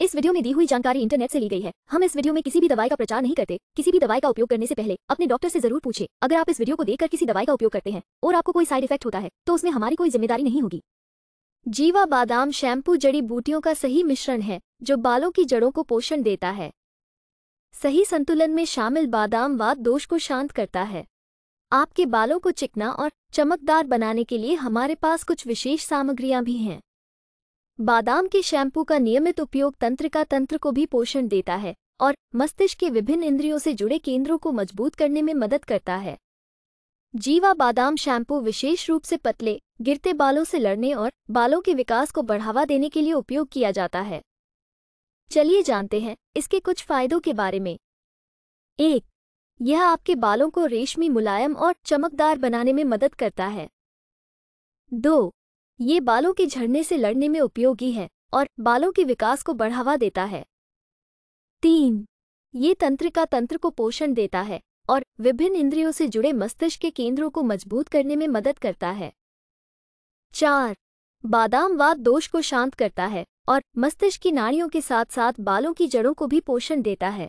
इस वीडियो में दी हुई जानकारी इंटरनेट से ली गई है हम इस वीडियो में किसी भी दवाई का प्रचार नहीं करते किसी भी दवाई का उपयोग करने से पहले अपने डॉक्टर से जरूर पूछे अगर आप इस वीडियो को देखकर किसी दवाई का उपयोग करते हैं और आपको कोई साइड इफेक्ट होता है तो उसमें हमारी कोई जिम्मेदारी नहीं होगी जीवा बादाम शैम्पू जड़ी बूटियों का सही मिश्रण है जो बालों की जड़ों को पोषण देता है सही संतुलन में शामिल बादाम वाद दोष को शांत करता है आपके बालों को चिकना और चमकदार बनाने के लिए हमारे पास कुछ विशेष सामग्रियां भी हैं बादाम के शैम्पू का नियमित उपयोग तंत्रिका तंत्र को भी पोषण देता है और मस्तिष्क के विभिन्न इंद्रियों से जुड़े केंद्रों को मजबूत करने में मदद करता है जीवा बादाम शैम्पू विशेष रूप से पतले गिरते बालों से लड़ने और बालों के विकास को बढ़ावा देने के लिए उपयोग किया जाता है चलिए जानते हैं इसके कुछ फायदों के बारे में एक यह आपके बालों को रेशमी मुलायम और चमकदार बनाने में मदद करता है दो ये बालों के झड़ने से लड़ने में उपयोगी है और बालों के विकास को बढ़ावा देता है तीन ये तंत्र का तंत्र को पोषण देता है और विभिन्न इंद्रियों से जुड़े मस्तिष्क के केंद्रों को मजबूत करने में मदद करता है चार बादाम वाद दोष को शांत करता है और मस्तिष्क की नाड़ियों के साथ साथ बालों की जड़ों को भी पोषण देता है